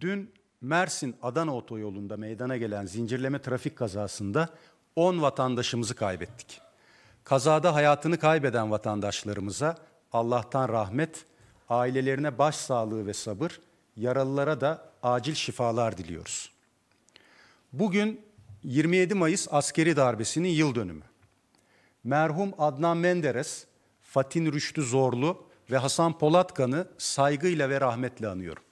Dün Mersin Adana otoyolunda meydana gelen zincirleme trafik kazasında 10 vatandaşımızı kaybettik. Kazada hayatını kaybeden vatandaşlarımıza Allah'tan rahmet, ailelerine başsağlığı ve sabır, yaralılara da acil şifalar diliyoruz. Bugün 27 Mayıs askeri darbesinin yıl dönümü. Merhum Adnan Menderes, Fatin Rüştü Zorlu ve Hasan Polatkan'ı saygıyla ve rahmetle anıyorum.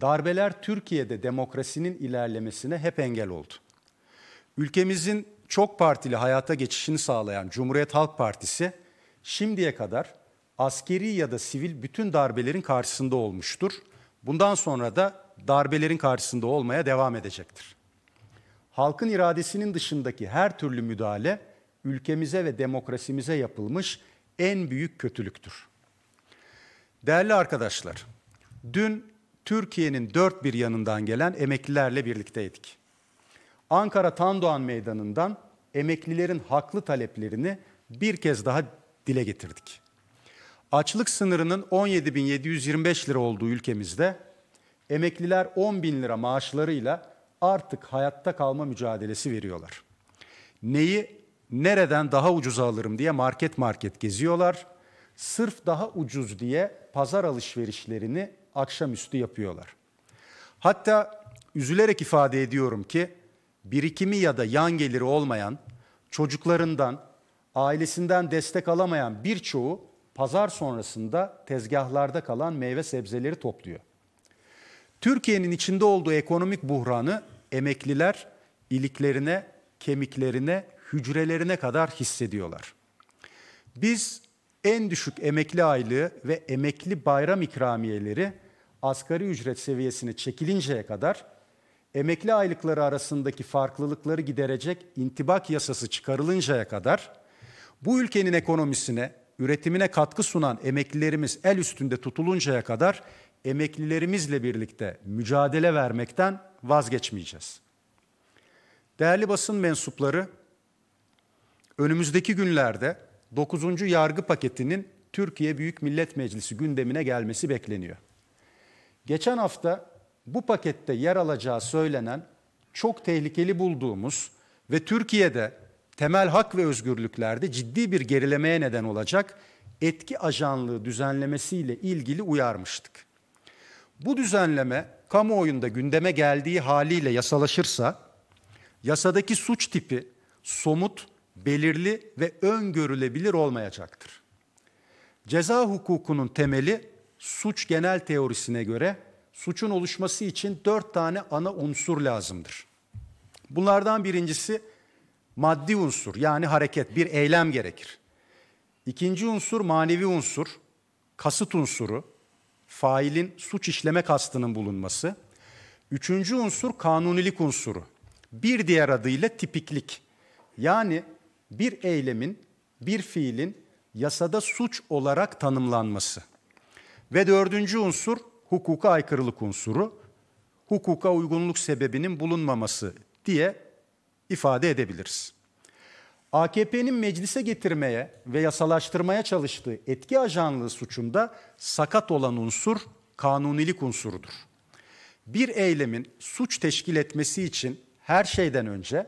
Darbeler Türkiye'de demokrasinin ilerlemesine hep engel oldu. Ülkemizin çok partili hayata geçişini sağlayan Cumhuriyet Halk Partisi şimdiye kadar askeri ya da sivil bütün darbelerin karşısında olmuştur. Bundan sonra da darbelerin karşısında olmaya devam edecektir. Halkın iradesinin dışındaki her türlü müdahale ülkemize ve demokrasimize yapılmış en büyük kötülüktür. Değerli arkadaşlar, dün Türkiye'nin dört bir yanından gelen emeklilerle birlikteydik. Ankara Tandoğan Meydanı'ndan emeklilerin haklı taleplerini bir kez daha dile getirdik. Açlık sınırının 17.725 lira olduğu ülkemizde emekliler 10 bin lira maaşlarıyla artık hayatta kalma mücadelesi veriyorlar. Neyi nereden daha ucuz alırım diye market market geziyorlar. Sırf daha ucuz diye pazar alışverişlerini akşamüstü yapıyorlar. Hatta üzülerek ifade ediyorum ki birikimi ya da yan geliri olmayan, çocuklarından, ailesinden destek alamayan birçoğu pazar sonrasında tezgahlarda kalan meyve sebzeleri topluyor. Türkiye'nin içinde olduğu ekonomik buhranı emekliler iliklerine, kemiklerine, hücrelerine kadar hissediyorlar. Biz en düşük emekli aylığı ve emekli bayram ikramiyeleri asgari ücret seviyesine çekilinceye kadar emekli aylıkları arasındaki farklılıkları giderecek intibak yasası çıkarılıncaya kadar bu ülkenin ekonomisine, üretimine katkı sunan emeklilerimiz el üstünde tutuluncaya kadar emeklilerimizle birlikte mücadele vermekten vazgeçmeyeceğiz. Değerli basın mensupları, önümüzdeki günlerde 9. yargı paketinin Türkiye Büyük Millet Meclisi gündemine gelmesi bekleniyor. Geçen hafta bu pakette yer alacağı söylenen çok tehlikeli bulduğumuz ve Türkiye'de temel hak ve özgürlüklerde ciddi bir gerilemeye neden olacak etki ajanlığı düzenlemesiyle ilgili uyarmıştık. Bu düzenleme kamuoyunda gündeme geldiği haliyle yasalaşırsa yasadaki suç tipi somut, belirli ve öngörülebilir olmayacaktır. Ceza hukukunun temeli suç genel teorisine göre suçun oluşması için dört tane ana unsur lazımdır. Bunlardan birincisi maddi unsur yani hareket bir eylem gerekir. İkinci unsur manevi unsur, kasıt unsuru, failin suç işleme kastının bulunması. Üçüncü unsur kanunilik unsuru. Bir diğer adıyla tipiklik. Yani bir eylemin, bir fiilin yasada suç olarak tanımlanması. Ve dördüncü unsur hukuka aykırılık unsuru. Hukuka uygunluk sebebinin bulunmaması diye ifade edebiliriz. AKP'nin meclise getirmeye ve yasalaştırmaya çalıştığı etki ajanlığı suçunda sakat olan unsur kanunilik unsurudur. Bir eylemin suç teşkil etmesi için her şeyden önce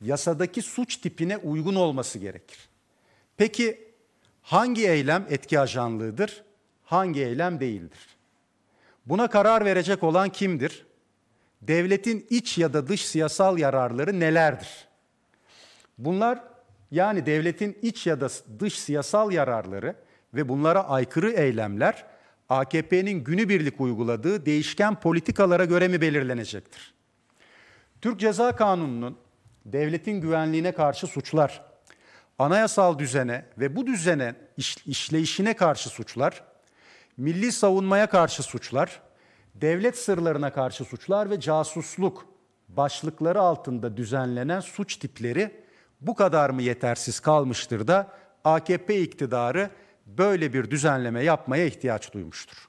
yasadaki suç tipine uygun olması gerekir. Peki hangi eylem etki ajanlığıdır? hangi eylem değildir? Buna karar verecek olan kimdir? Devletin iç ya da dış siyasal yararları nelerdir? Bunlar yani devletin iç ya da dış siyasal yararları ve bunlara aykırı eylemler AKP'nin günübirlik uyguladığı değişken politikalara göre mi belirlenecektir? Türk Ceza Kanunu'nun devletin güvenliğine karşı suçlar, anayasal düzene ve bu düzene işleyişine karşı suçlar, milli savunmaya karşı suçlar, devlet sırlarına karşı suçlar ve casusluk başlıkları altında düzenlenen suç tipleri bu kadar mı yetersiz kalmıştır da AKP iktidarı böyle bir düzenleme yapmaya ihtiyaç duymuştur.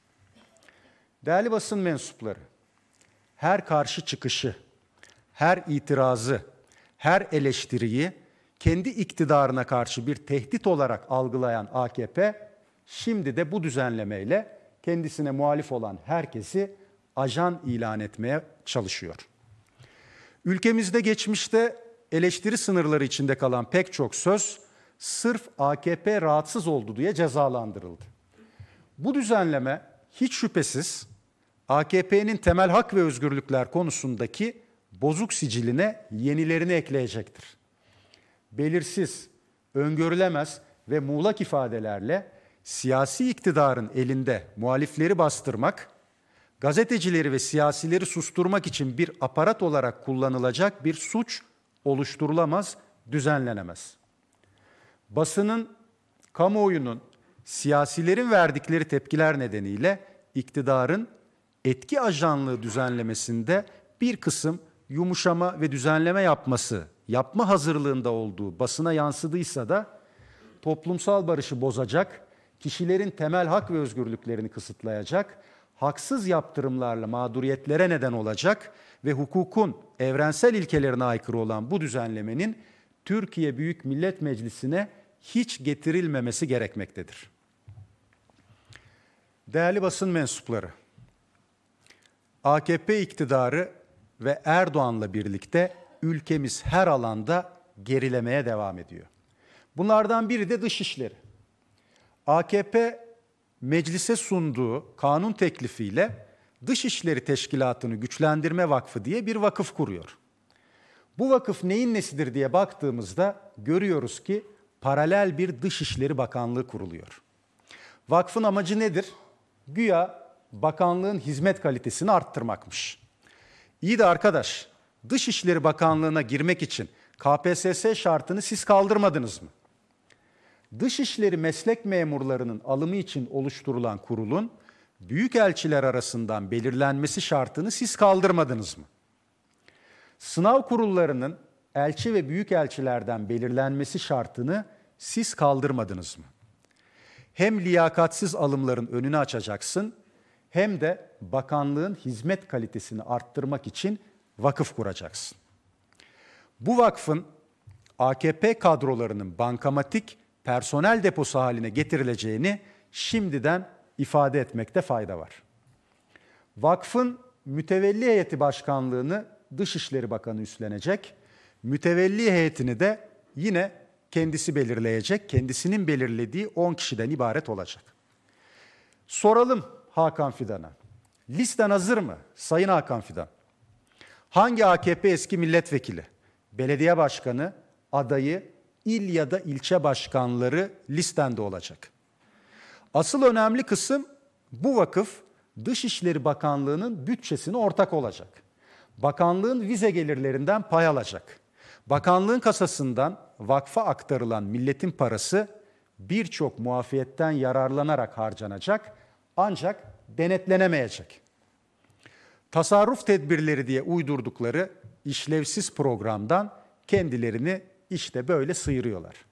Değerli basın mensupları, her karşı çıkışı, her itirazı, her eleştiriyi kendi iktidarına karşı bir tehdit olarak algılayan AKP Şimdi de bu düzenlemeyle kendisine muhalif olan herkesi ajan ilan etmeye çalışıyor. Ülkemizde geçmişte eleştiri sınırları içinde kalan pek çok söz sırf AKP rahatsız oldu diye cezalandırıldı. Bu düzenleme hiç şüphesiz AKP'nin temel hak ve özgürlükler konusundaki bozuk siciline yenilerini ekleyecektir. Belirsiz, öngörülemez ve muğlak ifadelerle siyasi iktidarın elinde muhalifleri bastırmak, gazetecileri ve siyasileri susturmak için bir aparat olarak kullanılacak bir suç oluşturulamaz, düzenlenemez. Basının, kamuoyunun, siyasilerin verdikleri tepkiler nedeniyle iktidarın etki ajanlığı düzenlemesinde bir kısım yumuşama ve düzenleme yapması, yapma hazırlığında olduğu basına yansıdıysa da toplumsal barışı bozacak kişilerin temel hak ve özgürlüklerini kısıtlayacak, haksız yaptırımlarla mağduriyetlere neden olacak ve hukukun evrensel ilkelerine aykırı olan bu düzenlemenin Türkiye Büyük Millet Meclisi'ne hiç getirilmemesi gerekmektedir. Değerli basın mensupları, AKP iktidarı ve Erdoğan'la birlikte ülkemiz her alanda gerilemeye devam ediyor. Bunlardan biri de dış işleri. AKP meclise sunduğu kanun teklifiyle Dışişleri Teşkilatı'nı güçlendirme vakfı diye bir vakıf kuruyor. Bu vakıf neyin nesidir diye baktığımızda görüyoruz ki paralel bir Dışişleri Bakanlığı kuruluyor. Vakfın amacı nedir? Güya bakanlığın hizmet kalitesini arttırmakmış. İyi de arkadaş, Dışişleri Bakanlığı'na girmek için KPSS şartını siz kaldırmadınız mı? Dışişleri meslek memurlarının alımı için oluşturulan kurulun büyük elçiler arasından belirlenmesi şartını siz kaldırmadınız mı? Sınav kurullarının elçi ve büyük elçilerden belirlenmesi şartını siz kaldırmadınız mı? Hem liyakatsiz alımların önünü açacaksın hem de bakanlığın hizmet kalitesini arttırmak için vakıf kuracaksın. Bu vakfın AKP kadrolarının bankamatik personel deposu haline getirileceğini şimdiden ifade etmekte fayda var. Vakfın mütevelli heyeti başkanlığını Dışişleri Bakanı üstlenecek. Mütevelli heyetini de yine kendisi belirleyecek. Kendisinin belirlediği 10 kişiden ibaret olacak. Soralım Hakan Fidan'a. Listen hazır mı Sayın Hakan Fidan? Hangi AKP eski milletvekili, belediye başkanı, adayı il ya da ilçe başkanları listende olacak. Asıl önemli kısım bu vakıf Dışişleri Bakanlığı'nın bütçesine ortak olacak. Bakanlığın vize gelirlerinden pay alacak. Bakanlığın kasasından vakfa aktarılan milletin parası birçok muafiyetten yararlanarak harcanacak ancak denetlenemeyecek. Tasarruf tedbirleri diye uydurdukları işlevsiz programdan kendilerini işte böyle sıyırıyorlar.